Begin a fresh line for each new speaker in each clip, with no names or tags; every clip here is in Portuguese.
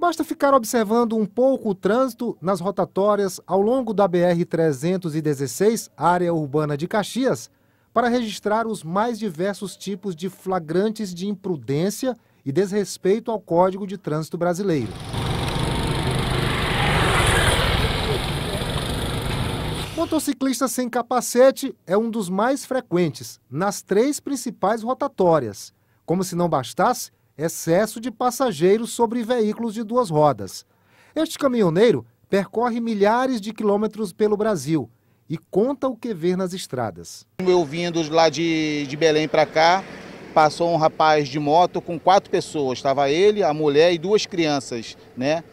Basta ficar observando um pouco o trânsito nas rotatórias ao longo da BR-316, área urbana de Caxias, para registrar os mais diversos tipos de flagrantes de imprudência e desrespeito ao Código de Trânsito Brasileiro. Motociclista sem capacete é um dos mais frequentes nas três principais rotatórias. Como se não bastasse, excesso de passageiros sobre veículos de duas rodas. Este caminhoneiro percorre milhares de quilômetros pelo Brasil
e conta o que vê nas estradas. Eu vindo lá de, de Belém para cá, passou um rapaz de moto com quatro pessoas. Estava ele, a mulher e duas crianças, né?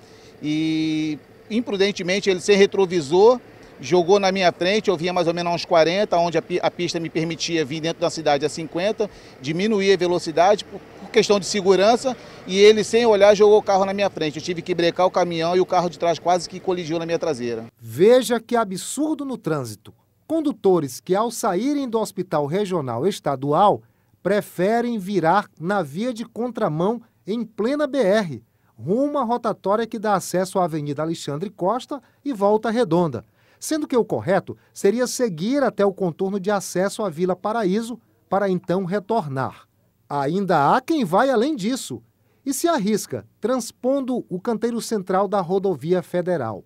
E imprudentemente ele sem retrovisor jogou na minha frente, eu vinha mais ou menos a uns 40, onde a, pista me permitia vir dentro da cidade a 50, diminuía a velocidade por, questão de segurança e ele, sem olhar, jogou o carro na minha frente. Eu tive que brecar o caminhão e o carro de trás quase que colidiu na minha traseira. Veja que absurdo
no trânsito. Condutores que, ao saírem do hospital regional estadual, preferem virar na via de contramão em plena BR, rumo à rotatória que dá acesso à Avenida Alexandre Costa e Volta Redonda sendo que o correto seria seguir até o contorno de acesso à Vila Paraíso para então retornar. Ainda há quem vai além disso e se arrisca transpondo o canteiro central da rodovia federal.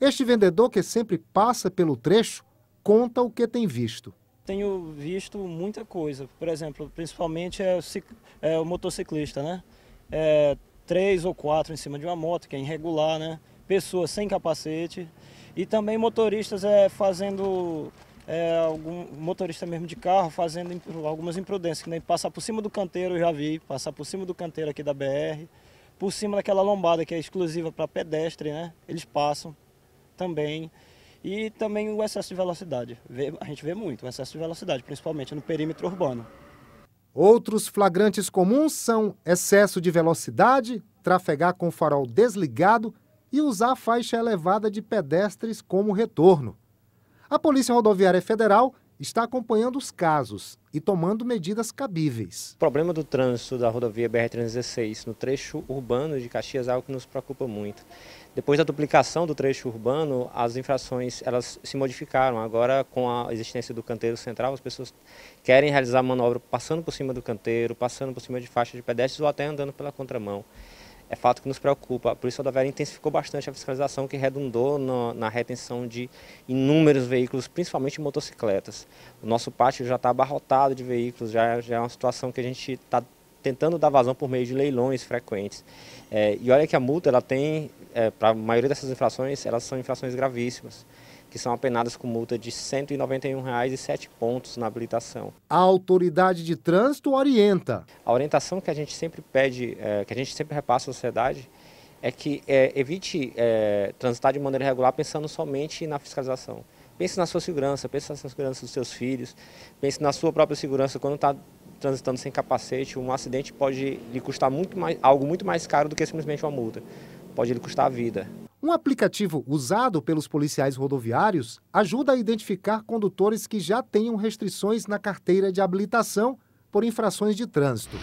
Este vendedor que sempre passa pelo trecho conta o que tem visto.
Tenho visto muita coisa, por exemplo, principalmente é o, é o motociclista, né? É, três ou quatro em cima de uma moto, que é irregular, né? pessoas sem capacete e também motoristas é, fazendo é, algum motorista mesmo de carro fazendo algumas imprudências, que nem passar por cima do canteiro eu já vi, passar por cima do canteiro aqui da BR, por cima daquela lombada que é exclusiva para pedestre, né? Eles passam também. E também o excesso de velocidade. a gente vê muito o excesso de velocidade, principalmente no perímetro urbano.
Outros flagrantes comuns são excesso de velocidade, trafegar com o farol desligado e usar faixa elevada de pedestres como retorno. A Polícia Rodoviária Federal está acompanhando os casos e tomando medidas cabíveis. O problema do trânsito da rodovia BR-316 no trecho urbano de Caxias é algo que
nos preocupa muito. Depois da duplicação do trecho urbano, as infrações elas se modificaram. Agora, com a existência do canteiro central, as pessoas querem realizar manobra passando por cima do canteiro, passando por cima de faixa de pedestres ou até andando pela contramão é fato que nos preocupa. por isso A Polícia intensificou bastante a fiscalização, que redundou no, na retenção de inúmeros veículos, principalmente motocicletas. O nosso pátio já está abarrotado de veículos, já, já é uma situação que a gente está tentando dar vazão por meio de leilões frequentes. É, e olha que a multa, ela tem, é, para a maioria dessas infrações, elas são infrações gravíssimas que são apenadas com multa de R$ 191,07 pontos na habilitação.
A autoridade de trânsito orienta.
A orientação que a gente sempre pede, é, que a gente sempre repassa à sociedade, é que é, evite é, transitar de maneira regular pensando somente na fiscalização. Pense na sua segurança, pense na segurança dos seus filhos, pense na sua própria segurança. Quando está transitando sem capacete, um acidente pode lhe custar muito mais, algo muito mais caro do que simplesmente uma multa.
Pode lhe custar a vida. Um aplicativo usado pelos policiais rodoviários ajuda a identificar condutores que já tenham restrições na carteira de habilitação por infrações de trânsito.